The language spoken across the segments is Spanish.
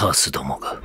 カースどもが。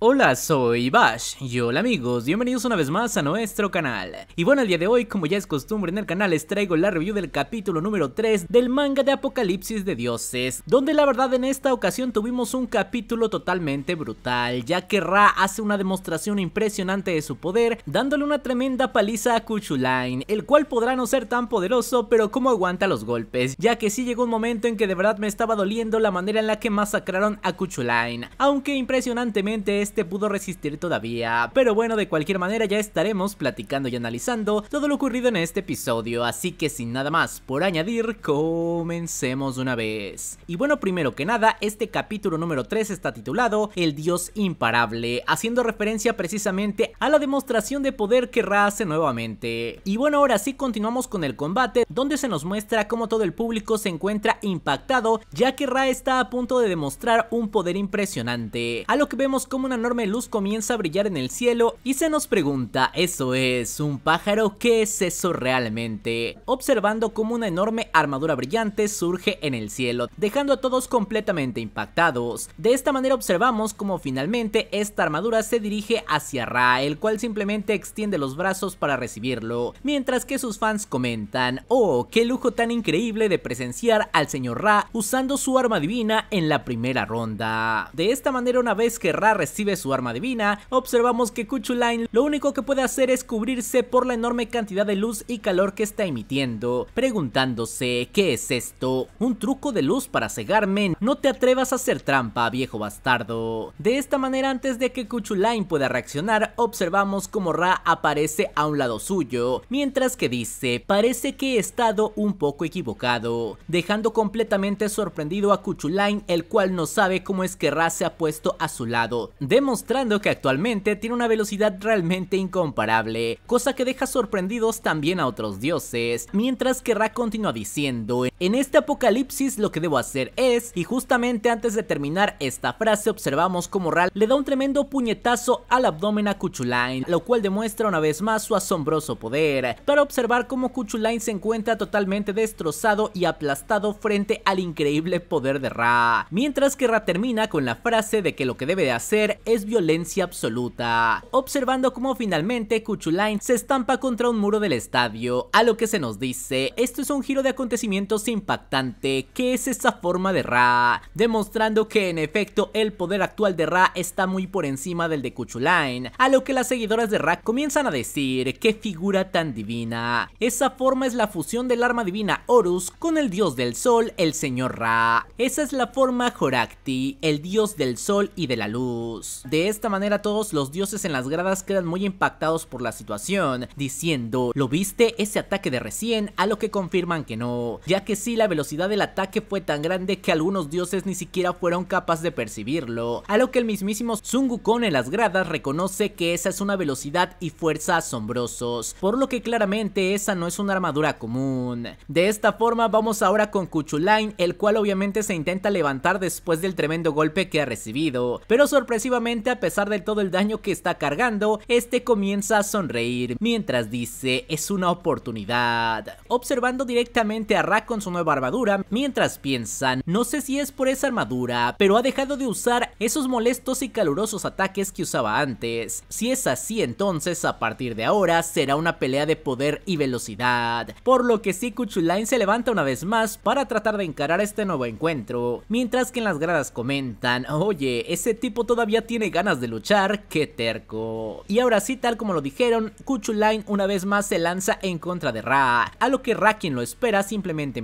Hola, soy Bash y hola amigos, bienvenidos una vez más a nuestro canal. Y bueno, el día de hoy, como ya es costumbre en el canal, les traigo la review del capítulo número 3 del manga de Apocalipsis de Dioses, donde la verdad en esta ocasión tuvimos un capítulo totalmente brutal, ya que Ra hace una demostración impresionante de su poder, dándole una tremenda paliza a Kuchulain, el cual podrá no ser tan poderoso, pero como aguanta los golpes, ya que sí llegó un momento en que de verdad me estaba doliendo la manera en la que masacraron a Kuchulain, aunque impresionantemente es este pudo resistir todavía. Pero bueno, de cualquier manera ya estaremos platicando y analizando todo lo ocurrido en este episodio, así que sin nada más por añadir, comencemos una vez. Y bueno, primero que nada, este capítulo número 3 está titulado El Dios Imparable, haciendo referencia precisamente a la demostración de poder que Ra hace nuevamente. Y bueno, ahora sí continuamos con el combate, donde se nos muestra cómo todo el público se encuentra impactado, ya que Ra está a punto de demostrar un poder impresionante, a lo que vemos como una enorme luz comienza a brillar en el cielo y se nos pregunta, ¿eso es un pájaro? ¿Qué es eso realmente? Observando cómo una enorme armadura brillante surge en el cielo, dejando a todos completamente impactados. De esta manera observamos cómo finalmente esta armadura se dirige hacia Ra, el cual simplemente extiende los brazos para recibirlo, mientras que sus fans comentan, oh, qué lujo tan increíble de presenciar al señor Ra usando su arma divina en la primera ronda. De esta manera una vez que Ra recibe su arma divina, observamos que Cuchulain lo único que puede hacer es cubrirse por la enorme cantidad de luz y calor que está emitiendo, preguntándose ¿qué es esto? ¿Un truco de luz para cegarme? No te atrevas a hacer trampa, viejo bastardo. De esta manera, antes de que Cuchulain pueda reaccionar, observamos como Ra aparece a un lado suyo, mientras que dice, parece que he estado un poco equivocado, dejando completamente sorprendido a Cuchulain, el cual no sabe cómo es que Ra se ha puesto a su lado demostrando que actualmente tiene una velocidad realmente incomparable, cosa que deja sorprendidos también a otros dioses, mientras que Ra continúa diciendo, en este apocalipsis lo que debo hacer es, y justamente antes de terminar esta frase observamos como Ral le da un tremendo puñetazo al abdomen a Cuchulain, lo cual demuestra una vez más su asombroso poder, para observar cómo Cuchulain se encuentra totalmente destrozado y aplastado frente al increíble poder de Ra, mientras que Ra termina con la frase de que lo que debe de hacer es violencia absoluta, observando cómo finalmente Cuchulain se estampa contra un muro del estadio, a lo que se nos dice, esto es un giro de acontecimientos impactante que es esa forma de Ra, demostrando que en efecto el poder actual de Ra está muy por encima del de Cuchulain, a lo que las seguidoras de Ra comienzan a decir, qué figura tan divina. Esa forma es la fusión del arma divina Horus con el dios del sol, el señor Ra. Esa es la forma Horakti, el dios del sol y de la luz. De esta manera todos los dioses en las gradas quedan muy impactados por la situación, diciendo, ¿lo viste ese ataque de recién? A lo que confirman que no, ya que si la velocidad del ataque fue tan grande que algunos dioses ni siquiera fueron capaces de percibirlo, a lo que el mismísimo Sun Wukong en las gradas reconoce que esa es una velocidad y fuerza asombrosos, por lo que claramente esa no es una armadura común. De esta forma vamos ahora con Kuchulain, el cual obviamente se intenta levantar después del tremendo golpe que ha recibido, pero sorpresivamente a pesar de todo el daño que está cargando, este comienza a sonreír, mientras dice, es una oportunidad. Observando directamente a Ra con su nueva armadura mientras piensan, no sé si es por esa armadura, pero ha dejado de usar esos molestos y calurosos ataques que usaba antes. Si es así entonces a partir de ahora será una pelea de poder y velocidad, por lo que sí, Kuchulain se levanta una vez más para tratar de encarar este nuevo encuentro, mientras que en las gradas comentan, oye, ese tipo todavía tiene ganas de luchar, qué terco. Y ahora sí, tal como lo dijeron, Kuchulain una vez más se lanza en contra de Ra, a lo que Ra quien lo espera simplemente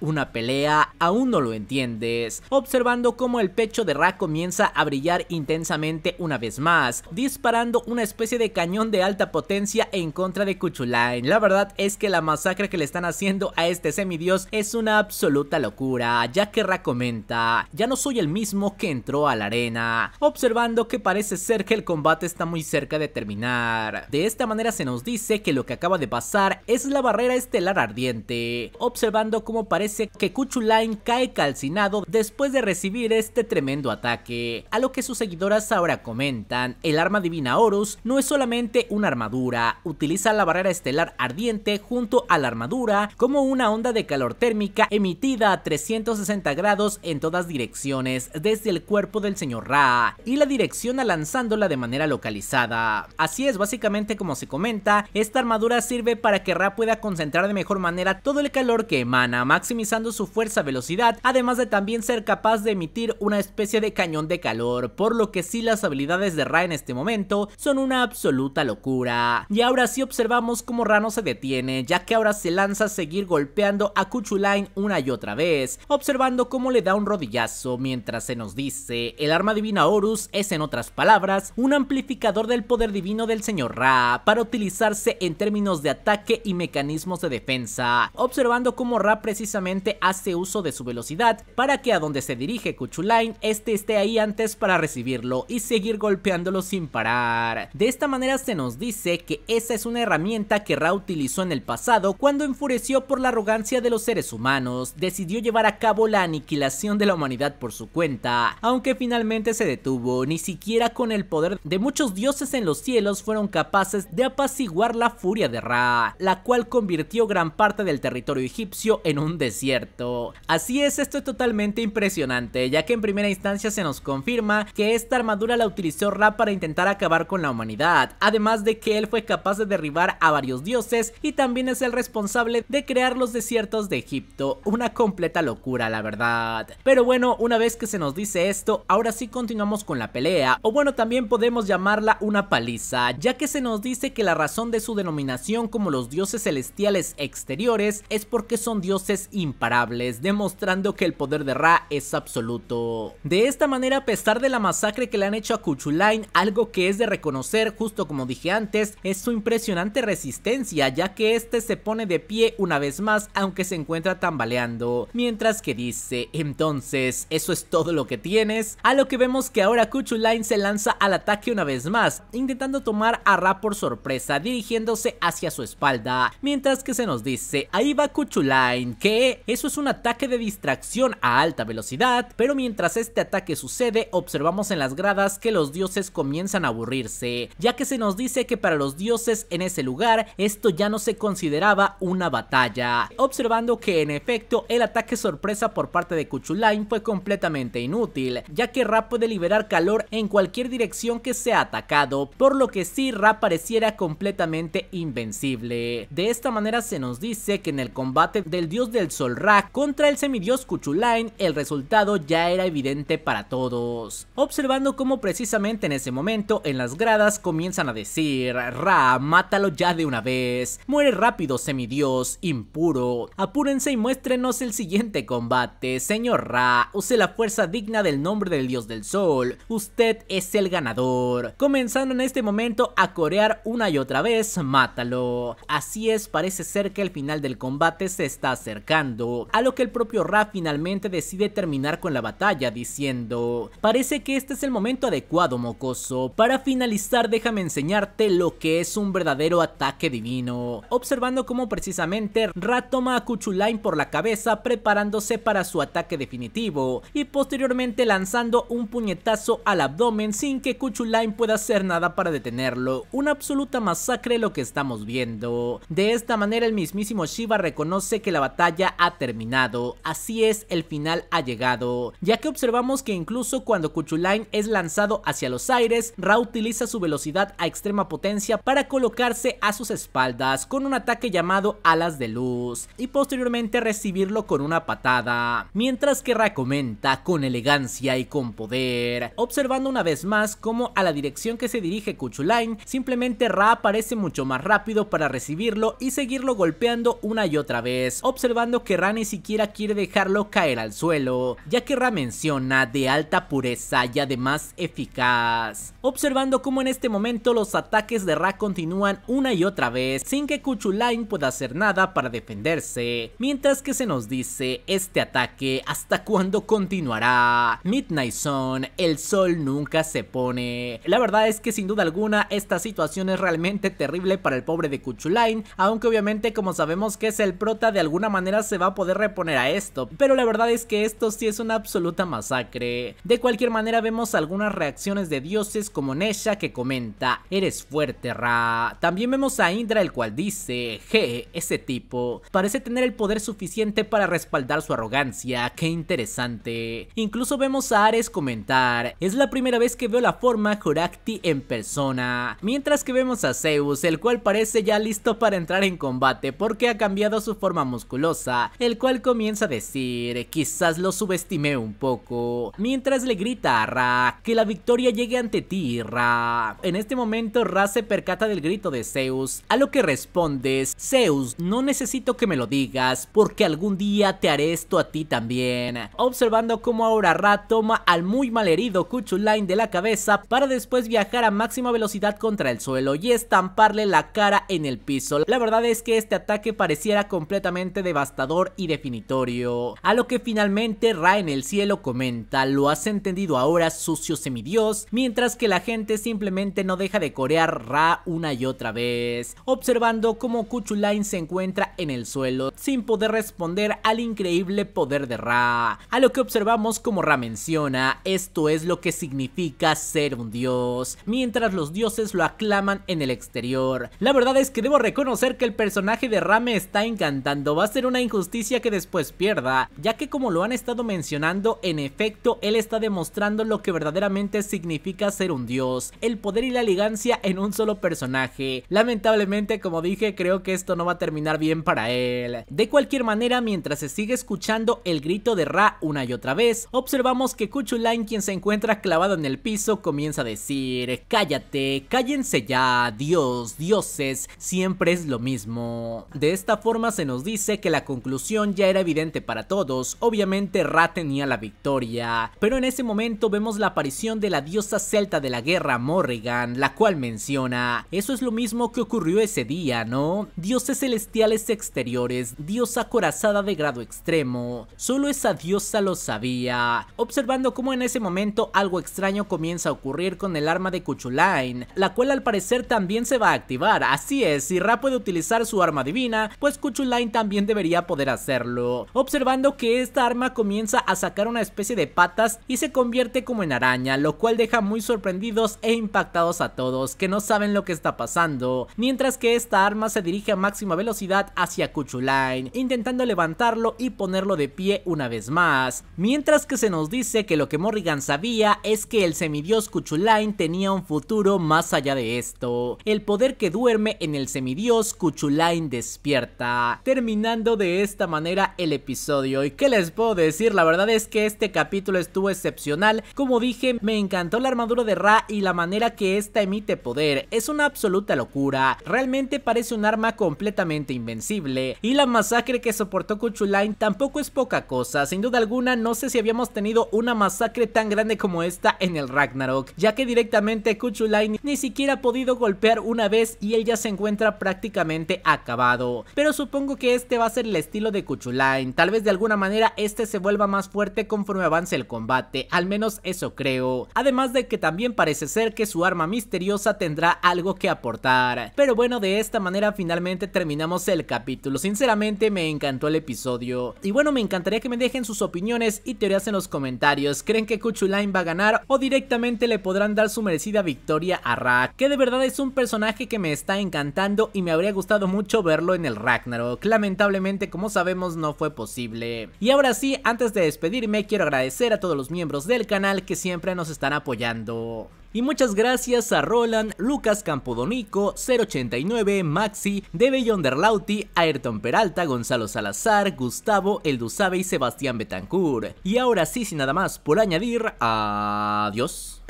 una pelea, aún no lo entiendes, observando cómo el pecho de Ra comienza a brillar intensamente una vez más, disparando una especie de cañón de alta potencia en contra de Kuchulain. La verdad es que la masacre que le están haciendo a este semidios es una absoluta locura, ya que Ra comenta, ya no soy el mismo que entró a la arena, observando que parece ser que el combate está muy cerca de terminar. De esta manera se nos dice que lo que acaba de pasar es la barrera estelar ardiente, observando como parece que Kuchulain cae calcinado después de recibir este tremendo ataque. A lo que sus seguidoras ahora comentan, el arma divina Horus no es solamente una armadura, utiliza la barrera estelar ardiente junto a la armadura como una onda de calor térmica emitida a 360 grados en todas direcciones desde el cuerpo del señor Ra y la direcciona lanzándola de manera localizada. Así es, básicamente como se comenta, esta armadura sirve para que Ra pueda concentrar de mejor manera todo el calor que emana maximizando su fuerza velocidad, además de también ser capaz de emitir una especie de cañón de calor, por lo que sí las habilidades de Ra en este momento son una absoluta locura. Y ahora sí observamos cómo Ra no se detiene, ya que ahora se lanza a seguir golpeando a Kuchulain una y otra vez, observando cómo le da un rodillazo mientras se nos dice, el arma divina Horus es en otras palabras, un amplificador del poder divino del señor Ra, para utilizarse en términos de ataque y mecanismos de defensa, observando cómo Ra precisamente hace uso de su velocidad para que a donde se dirige Kuchulain, este esté ahí antes para recibirlo y seguir golpeándolo sin parar. De esta manera se nos dice que esa es una herramienta que Ra utilizó en el pasado cuando enfureció por la arrogancia de los seres humanos, decidió llevar a cabo la aniquilación de la humanidad por su cuenta, aunque finalmente se detuvo, ni siquiera con el poder de muchos dioses en los cielos fueron capaces de apaciguar la furia de Ra, la cual convirtió gran parte del territorio egipcio en un desierto. Así es, esto es totalmente impresionante, ya que en primera instancia se nos confirma que esta armadura la utilizó Ra para intentar acabar con la humanidad, además de que él fue capaz de derribar a varios dioses y también es el responsable de crear los desiertos de Egipto, una completa locura la verdad. Pero bueno, una vez que se nos dice esto, ahora sí continuamos con la pelea, o bueno también podemos llamarla una paliza, ya que se nos dice que la razón de su denominación como los dioses celestiales exteriores es porque son dioses imparables, demostrando que el poder de Ra es absoluto. De esta manera, a pesar de la masacre que le han hecho a Kuchulain, algo que es de reconocer, justo como dije antes, es su impresionante resistencia, ya que este se pone de pie una vez más, aunque se encuentra tambaleando, mientras que dice, entonces, ¿eso es todo lo que tienes? A lo que vemos que ahora Kuchulain se lanza al ataque una vez más, intentando tomar a Ra por sorpresa, dirigiéndose hacia su espalda, mientras que se nos dice, ahí va Kuchulain, que eso es un ataque de distracción a alta velocidad, pero mientras este ataque sucede observamos en las gradas que los dioses comienzan a aburrirse, ya que se nos dice que para los dioses en ese lugar esto ya no se consideraba una batalla, observando que en efecto el ataque sorpresa por parte de Kuchulain fue completamente inútil, ya que Ra puede liberar calor en cualquier dirección que sea atacado, por lo que sí Ra pareciera completamente invencible. De esta manera se nos dice que en el combate de el dios del sol Ra contra el semidios Kuchulain. el resultado ya era evidente para todos. Observando cómo precisamente en ese momento en las gradas comienzan a decir, Ra, mátalo ya de una vez, muere rápido semidios, impuro, apúrense y muéstrenos el siguiente combate, señor Ra, use la fuerza digna del nombre del dios del sol, usted es el ganador. Comenzando en este momento a corear una y otra vez, mátalo. Así es, parece ser que el final del combate se está acercando, a lo que el propio Ra finalmente decide terminar con la batalla diciendo, parece que este es el momento adecuado mocoso, para finalizar déjame enseñarte lo que es un verdadero ataque divino, observando cómo precisamente Ra toma a Cuchulain por la cabeza preparándose para su ataque definitivo y posteriormente lanzando un puñetazo al abdomen sin que Cuchulain pueda hacer nada para detenerlo, una absoluta masacre lo que estamos viendo, de esta manera el mismísimo Shiva reconoce que la batalla ha terminado, así es, el final ha llegado, ya que observamos que incluso cuando Cuchulain es lanzado hacia los aires, Ra utiliza su velocidad a extrema potencia para colocarse a sus espaldas con un ataque llamado alas de luz y posteriormente recibirlo con una patada, mientras que Ra comenta con elegancia y con poder, observando una vez más cómo a la dirección que se dirige Cuchulain, simplemente Ra aparece mucho más rápido para recibirlo y seguirlo golpeando una y otra vez, observando que Ra ni siquiera quiere dejarlo caer al suelo, ya que Ra menciona de alta pureza y además eficaz. Observando cómo en este momento los ataques de Ra continúan una y otra vez sin que Cuchulain pueda hacer nada para defenderse, mientras que se nos dice este ataque hasta cuándo continuará. Midnight Sun, el sol nunca se pone. La verdad es que sin duda alguna esta situación es realmente terrible para el pobre de Cuchulain... aunque obviamente como sabemos que es el prota de algún alguna manera se va a poder reponer a esto, pero la verdad es que esto sí es una absoluta masacre. De cualquier manera vemos algunas reacciones de dioses como Nesha que comenta, eres fuerte Ra. También vemos a Indra el cual dice, je, ese tipo, parece tener el poder suficiente para respaldar su arrogancia, qué interesante. Incluso vemos a Ares comentar, es la primera vez que veo la forma Jorakti en persona. Mientras que vemos a Zeus, el cual parece ya listo para entrar en combate porque ha cambiado su forma musical musculosa, el cual comienza a decir, quizás lo subestimé un poco, mientras le grita a Ra, que la victoria llegue ante ti, Ra. En este momento Ra se percata del grito de Zeus, a lo que respondes, Zeus, no necesito que me lo digas, porque algún día te haré esto a ti también. Observando cómo ahora Ra toma al muy malherido Kuchulain de la cabeza para después viajar a máxima velocidad contra el suelo y estamparle la cara en el piso. La verdad es que este ataque pareciera completamente devastador y definitorio. A lo que finalmente Ra en el cielo comenta, lo has entendido ahora sucio semidios, mientras que la gente simplemente no deja de corear Ra una y otra vez, observando cómo Kuchulain se encuentra en el suelo, sin poder responder al increíble poder de Ra. A lo que observamos como Ra menciona, esto es lo que significa ser un dios, mientras los dioses lo aclaman en el exterior. La verdad es que debo reconocer que el personaje de Ra me está encantando va a ser una injusticia que después pierda, ya que como lo han estado mencionando, en efecto, él está demostrando lo que verdaderamente significa ser un dios, el poder y la elegancia en un solo personaje. Lamentablemente, como dije, creo que esto no va a terminar bien para él. De cualquier manera, mientras se sigue escuchando el grito de Ra una y otra vez, observamos que Kuchulain, quien se encuentra clavado en el piso, comienza a decir, cállate, cállense ya, dios, dioses, siempre es lo mismo. De esta forma se nos dice que la conclusión ya era evidente para todos, obviamente Ra tenía la victoria, pero en ese momento vemos la aparición de la diosa celta de la guerra Morrigan, la cual menciona, eso es lo mismo que ocurrió ese día, ¿no? Dioses celestiales exteriores, diosa corazada de grado extremo, solo esa diosa lo sabía, observando cómo en ese momento algo extraño comienza a ocurrir con el arma de Cuchulain, la cual al parecer también se va a activar, así es, si Ra puede utilizar su arma divina, pues Cuchulain también debería poder hacerlo. Observando que esta arma comienza a sacar una especie de patas y se convierte como en araña, lo cual deja muy sorprendidos e impactados a todos, que no saben lo que está pasando, mientras que esta arma se dirige a máxima velocidad hacia Cuchulain, intentando levantarlo y ponerlo de pie una vez más, mientras que se nos dice que lo que Morrigan sabía es que el semidios Cuchulain tenía un futuro más allá de esto, el poder que duerme en el semidios Cuchulain despierta, Termina de esta manera el episodio. ¿Y que les puedo decir? La verdad es que este capítulo estuvo excepcional. Como dije, me encantó la armadura de Ra y la manera que esta emite poder. Es una absoluta locura. Realmente parece un arma completamente invencible. Y la masacre que soportó Kuchulain tampoco es poca cosa. Sin duda alguna, no sé si habíamos tenido una masacre tan grande como esta en el Ragnarok, ya que directamente Kuchulain ni siquiera ha podido golpear una vez y ella se encuentra prácticamente acabado. Pero supongo que este va a ser el estilo de Cuchulain, tal vez de alguna manera este se vuelva más fuerte conforme avance el combate, al menos eso creo. Además de que también parece ser que su arma misteriosa tendrá algo que aportar. Pero bueno, de esta manera finalmente terminamos el capítulo, sinceramente me encantó el episodio. Y bueno, me encantaría que me dejen sus opiniones y teorías en los comentarios, ¿creen que Cuchulain va a ganar o directamente le podrán dar su merecida victoria a Rack? Que de verdad es un personaje que me está encantando y me habría gustado mucho verlo en el Ragnarok, lamentablemente lamentablemente como sabemos no fue posible. Y ahora sí, antes de despedirme quiero agradecer a todos los miembros del canal que siempre nos están apoyando. Y muchas gracias a Roland, Lucas Campodonico, 089, Maxi, Debe Yonderlauti, Ayrton Peralta, Gonzalo Salazar, Gustavo, El Sabe y Sebastián Betancourt. Y ahora sí, sin nada más por añadir, adiós.